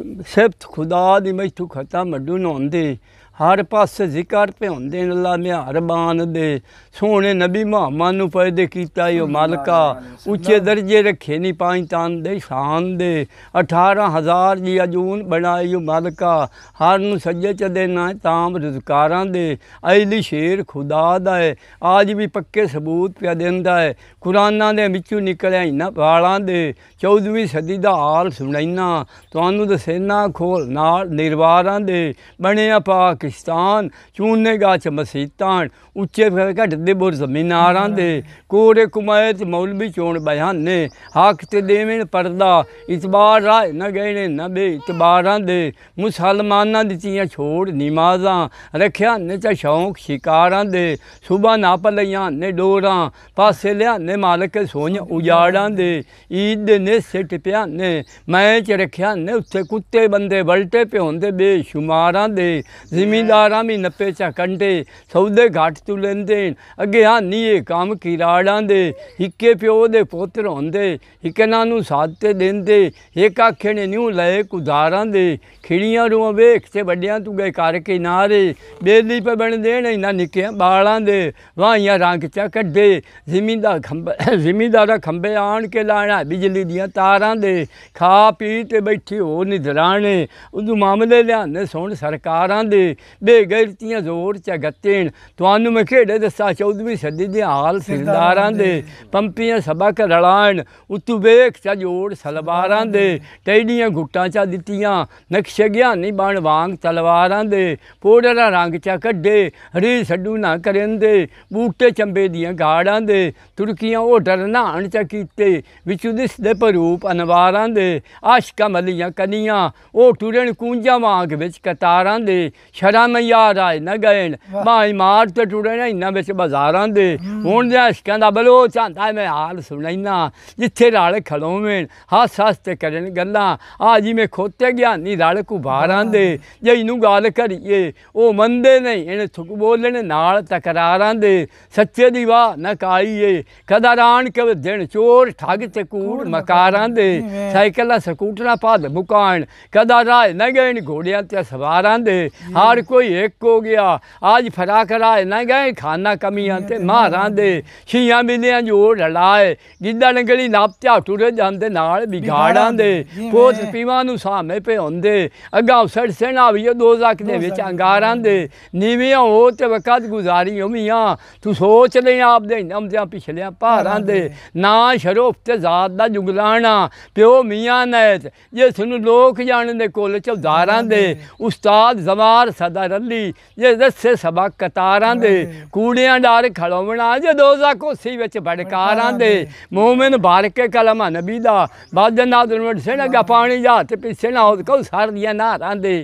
ਸਿਫਤ ਖੁਦਾ ਦੀ ਮੈਥੋਂ ਖਤਮ ਮੱਡੂ ਹੁੰਦੀ ਹਰ ਪਾਸੇ ਜ਼ਿਕਰ ਭਿਉਣ ਦੇਨ ਅੱਲਾ ਮਿਹਰਬਾਨ ਦੇ ਸੋਹਣੇ ਨਬੀ ਮੁਹੰਮਦ ਨੂੰ ਫਾਇਦੇ ਕੀਤਾ ਓ ਮਾਲਕਾ ਉੱਚੇ ਦਰਜੇ ਰੱਖੇ ਨਹੀਂ ਪਾਈ ਤਾਨ ਦੇ ਸ਼ਾਨ ਦੇ 18000 ਜੀ ਅਜੂਨ ਬਣਾਈ ਓ ਮਾਲਕਾ ਹਰ ਨੂੰ ਸੱਜੇ ਚ ਦੇ ਨਾ ਤਾਮ ਰਜ਼ਕਾਰਾਂ ਦੇ ਅਜਲੀ ਸ਼ੇਰ ਖੁਦਾ ਦਾ ਹੈ ਆਜ ਵੀ ਪੱਕੇ ਸਬੂਤ ਪਿਆ ਦਿੰਦਾ ਹੈ ਕੁਰਾਨਾਂ ਦੇ ਵਿੱਚੋਂ ਨਿਕਲਿਆ ਇਨਾ ਵਾਲਾਂ ਦੇ 14ਵੀਂ ਸਦੀ ਦਾ ਹਾਲ ਸੁਣਾਈਨਾ ਤੁਹਾਨੂੰ ਦਸੇਨਾ ਖੋਲ ਨਾਲ ਨਿਰਵਾਰਾਂ ਦੇ ਬਣਿਆ ਪਾਕ ਪਾਕਿਸਤਾਨ ਚੂਨੇ ਗਾਚ ਮਸੀਤਾਂ ਉੱਚੇ ਫਿਰ ਘਟਦੇ ਬੁਰ ਜ਼ਮੀਨਾਰਾਂ ਦੇ ਕੋਰੇ ਕੁਮਾਇਤ ਮੌਲਵੀ ਚੋਣ ਬਿਆਨੇ ਹੱਕ ਤੇ ਦੇਵਣ ਪਰਦਾ ਇਤਬਾਰ ਰਾਏ ਨਾ ਗਏ ਨਾ ਬੇ ਇਤਬਾਰਾਂ ਦੇ ਮੁਸਲਮਾਨਾਂ ਦਿੱਤੀਆਂ ਛੋੜ ਨਮਾਜ਼ਾਂ ਰੱਖਿਆ ਨੇ ਚ ਸ਼ੌਂਕ ਸ਼ਿਕਾਰਾਂ ਦੇ ਸੁਬਾ ਨਾ ਲਈਆਂ ਨੇ ਡੋਰਾਂ ਪਾਸੇ ਲਿਆ ਨੇ ਮਾਲਕ ਸੋਹਣ ਉਜਾੜਾਂ ਦੇ ਈਦ ਦੇ ਨੇ ਸਿੱਟ ਪਿਆ ਨੇ ਮੈਂ ਚ ਰੱਖਿਆ ਨੇ ਉੱਥੇ ਕੁੱਤੇ ਬੰਦੇ ਵਲਟੇ ਪਿਉਂਦੇ ਬੇਸ਼ੁਮਾਰਾਂ ਦੇ ਜ਼ਮੀਂਦਾਰਾਂ ਵੀ ਨੱਪੇ ਚਾ ਕੰਡੇ ਸੌਦੇ ਘਾਟ ਤੋਂ ਲੈਂਦੇ ਅੱਗੇ ਹਾਨੀ ਇਹ ਕੰਮ ਕਿਰਾੜਾਂ ਦੇ ਇੱਕੇ ਪਿਓ ਦੇ ਪੁੱਤਰ ਹੁੰਦੇ ਇਕਨਾਂ ਨੂੰ ਸਾਥ ਤੇ ਦਿੰਦੇ ਇੱਕ ਆਖੇ ਨੇ ਨਿਉ ਲੈ ਕੁਦਾਰਾਂ ਦੇ ਖਿੜੀਆਂ ਰੂਆਂ ਵੇਖ ਤੇ ਵੱਡਿਆਂ ਤੂੰ ਗਏ ਕਰ ਕੇ ਨਾਰੇ ਬੇਲੀ ਪੇ ਬਣ ਦੇਣ ਨਾ ਨਿੱਕਿਆਂ ਬਾਲਾਂ ਦੇ ਵਾਹੀਆਂ ਰੰਗ ਚਾ ਕੱਢੇ ਜ਼ਮੀਂਦਾਰ ਖੰਬੇ ਜ਼ਿਮੀਂਦਾਰਾ ਖੰਬੇ ਆਣ ਕੇ ਲਾਣਾ ਬਿਜਲੀ ਦੀਆਂ ਤਾਰਾਂ ਦੇ ਖਾ ਪੀ ਤੇ ਬੈਠੀ ਹੋ ਨਿਦਰਾਣੇ ਉਦੋਂ ਮਾਮਲੇ ਲਿਆਨੇ ਸੁਣ ਸਰਕਾਰਾਂ ਦੇ ਤੀਆਂ ਜ਼ੋਰ ਗੱਤੇਣ ਤੁਹਾਨੂੰ ਮੈਂ ਖੇੜੇ ਦੱਸਾ 14ਵੀਂ ਸਦੀ ਦੇ ਹਾਲ ਸਰਦਾਰਾਂ ਦੇ ਪੰਪੀਆਂ ਸਬਕ ਰਲਾਣ ਉਤੂ ਵੇਖ ਚ ਜੋੜ ਸਲਵਾਰਾਂ ਦੇ ਟੈਡੀਆਂ ਘੁੱਟਾਂ ਚਾ ਦਿੱਤੀਆਂ ਨਕਸ਼ੇ ਨਹੀਂ ਬਣ ਵਾਂਗ ਤਲਵਾਰਾਂ ਦੇ ਪੋੜਾ ਰੰਗ ਚਾ ਕੱਢੇ ਹਰੀ ਛੱਡੂ ਨਾ ਕਰੰਦੇ ਬੂਟੇ ਚੰਬੇ ਦੀਆਂ ਗਾੜਾਂ ਦੇ ਤੁਰਕੀਆਂ ਉਹ ਡਰ ਨਾਣ ਚ ਕੀਤੇ ਵਿੱਚੋਂ ਦਿਸਦੇ ਪਰੂਪ ਅਨਵਾਰਾਂ ਦੇ ਆਸ਼ਕਾਂ ਮਲੀਆਂ ਕਨੀਆਂ ਉਹ ਟੁਰਣ ਕੂੰਜਾਂ ਵਾਂਗ ਵਿੱਚ ਕਤਾਰਾਂ ਦੇ ਘਰਾਂ ਮੈਂ ਆ ਨਾ ਗਏ ਮਾਈ ਮਾਰ ਤੇ ਟੁੜੇ ਨਾ ਇੰਨਾ ਵਿੱਚ ਬਾਜ਼ਾਰਾਂ ਦੇ ਹੁਣ ਦੇ ਹਸ਼ਕਾਂ ਦਾ ਬਲੋ ਚਾਂਦਾ ਮੈਂ ਹਾਲ ਸੁਣਾਈਨਾ ਜਿੱਥੇ ਰਾਲ ਖਲੋਵੇਂ ਹੱਸ ਹੱਸ ਤੇ ਕਰਨ ਗੱਲਾਂ ਆ ਜੀ ਮੈਂ ਖੋਤੇ ਗਿਆ ਨਹੀਂ ਰਲ ਕੁਬਾਰਾਂ ਦੇ ਜੇ ਇਹਨੂੰ ਗੱਲ ਕਰੀਏ ਉਹ ਮੰਦੇ ਨਹੀਂ ਇਹਨੇ ਥੁਕ ਬੋਲਣ ਨਾਲ ਤਕਰਾਰਾਂ ਦੇ ਸੱਚੇ ਦੀ ਵਾਹ ਨਕਾਈਏ ਕਾਲੀਏ ਕਦਰਾਂ ਦਿਨ ਚੋਰ ਠੱਗ ਤੇ ਕੂੜ ਮਕਾਰਾਂ ਦੇ ਸਾਈਕਲਾਂ ਸਕੂਟਰਾਂ ਦੇ ਮੁਕਾਣ ਕਦਾ ਰਾਜ ਨਾ ਗਏ ਘੋੜਿਆਂ ਤੇ ਸਵਾਰਾਂ ਦੇ ਹਰ ਕੋਈ ਇੱਕ ਹੋ ਗਿਆ ਅੱਜ ਫਰਾ ਕਰਾਏ ਨਾ ਗਏ ਖਾਨਾ ਕਮੀਆਂ ਤੇ ਮਾਰਾਂ ਦੇ ਛੀਆਂ ਮਿਲਿਆਂ ਜੋ ਲੜਾਏ ਗਿੱਦੜ ਗਲੀ ਨਾਪਤਿਆ ਟੁਰੇ ਜਾਂਦੇ ਨਾਲ ਵਿਗਾੜਾਂ ਦੇ ਪੋਤ ਪੀਵਾਂ ਨੂੰ ਸਾਹਮਣੇ ਹੁੰਦੇ ਅੱਗਾ ਸੜ ਸਣਾ ਵੀ ਦੋਜ਼ਖ ਦੇ ਵਿੱਚ ਅੰਗਾਰਾਂ ਦੇ ਨੀਵੇਂ ਹੋ ਤੇ ਵਕਤ ਗੁਜ਼ਾਰੀ ਉਮੀਆਂ ਤੂੰ ਸੋਚ ਲੈ ਆਪ ਦੇ ਨਮਦਿਆਂ ਪਿਛਲਿਆਂ ਭਾਰਾਂ ਦੇ ਨਾ ਸ਼ਰੋਫ ਤੇ ਜ਼ਾਤ ਦਾ ਜੁਗਲਾਣਾ ਪਿਓ ਮੀਆਂ ਨੈਤ ਜਿਸ ਨੂੰ ਲੋਕ ਜਾਣਦੇ ਕੁੱਲ ਚੌਧਾਰਾਂ ਦੇ ਉਸਤਾਦ ਜ਼ਮਾਰ ਸਦਾ ਰੱਲੀ ਜੇ ਦੱਸੇ ਸਬਾ ਕਤਾਰਾਂ ਦੇ ਕੂੜਿਆਂ ਡਾਰ ਖੜੋਵਣਾ ਜੇ ਦੋਜ਼ਾ ਕੋਸੀ ਵਿੱਚ ਭੜਕਾਰਾਂ ਦੇ ਮੂਮਿਨ ਬਾਰ ਕੇ ਕਲਮਾ ਨਬੀ ਦਾ ਬਾਦ ਨਾਦਰ ਵੜ ਸੇਣਾ ਗਾ ਪਾਣੀ ਤੇ ਪਿੱਛੇ ਨਾ ਉਹ ਕੋ ਸਾਰ ਦੀਆਂ ਨਾਰਾਂ ਦੇ